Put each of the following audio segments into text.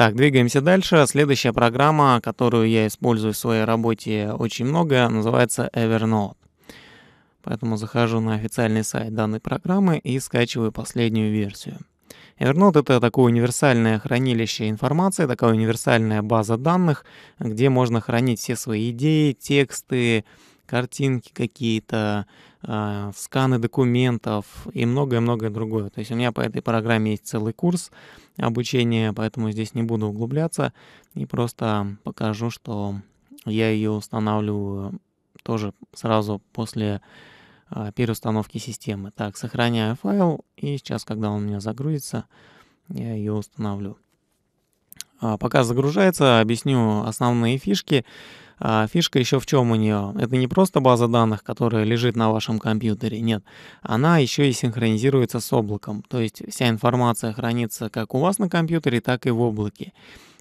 Так, двигаемся дальше. Следующая программа, которую я использую в своей работе очень много, называется Evernote. Поэтому захожу на официальный сайт данной программы и скачиваю последнюю версию. Evernote — это такое универсальное хранилище информации, такая универсальная база данных, где можно хранить все свои идеи, тексты, картинки какие-то, Э, сканы документов и многое-многое другое. То есть у меня по этой программе есть целый курс обучения, поэтому здесь не буду углубляться и просто покажу, что я ее устанавливаю тоже сразу после э, переустановки системы. Так, сохраняю файл, и сейчас, когда он у меня загрузится, я ее установлю. А, пока загружается, объясню основные фишки. А, фишка еще в чем у нее? Это не просто база данных, которая лежит на вашем компьютере, нет. Она еще и синхронизируется с облаком, то есть вся информация хранится как у вас на компьютере, так и в облаке.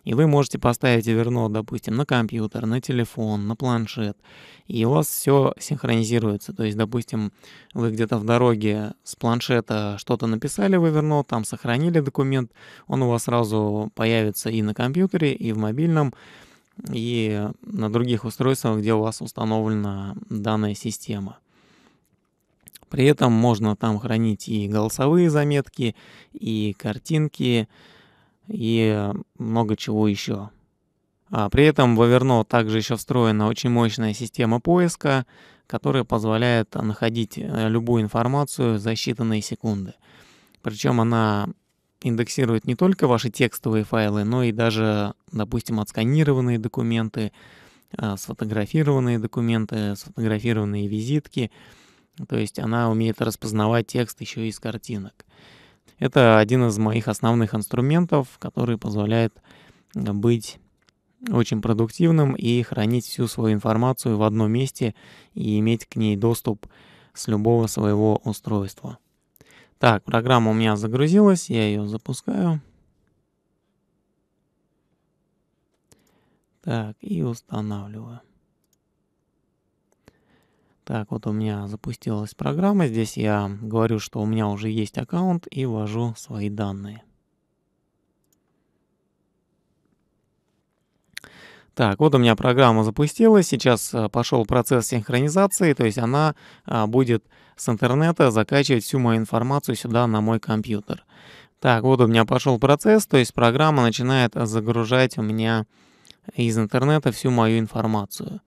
И вы можете поставить верно, допустим, на компьютер, на телефон, на планшет. И у вас все синхронизируется. То есть, допустим, вы где-то в дороге с планшета что-то написали в верно, там сохранили документ, он у вас сразу появится и на компьютере, и в мобильном и на других устройствах, где у вас установлена данная система. При этом можно там хранить и голосовые заметки, и картинки, и много чего еще. А при этом в Evernote также еще встроена очень мощная система поиска, которая позволяет находить э, любую информацию за считанные секунды. Причем она индексирует не только ваши текстовые файлы, но и даже, допустим, отсканированные документы, а, сфотографированные документы, сфотографированные визитки. То есть она умеет распознавать текст еще из картинок. Это один из моих основных инструментов, который позволяет а, быть очень продуктивным и хранить всю свою информацию в одном месте и иметь к ней доступ с любого своего устройства. Так, программа у меня загрузилась, я ее запускаю. Так, и устанавливаю. Так, вот у меня запустилась программа. Здесь я говорю, что у меня уже есть аккаунт и ввожу свои данные. Так, вот у меня программа запустилась, сейчас э, пошел процесс синхронизации, то есть она а, будет с интернета закачивать всю мою информацию сюда на мой компьютер. Так, вот у меня пошел процесс, то есть программа начинает загружать у меня из интернета всю мою информацию.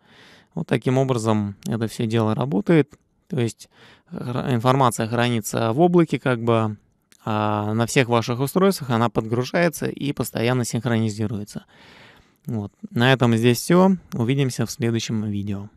Вот таким образом это все дело работает, то есть информация хранится в облаке как бы, а на всех ваших устройствах она подгружается и постоянно синхронизируется. Вот. На этом здесь все. Увидимся в следующем видео.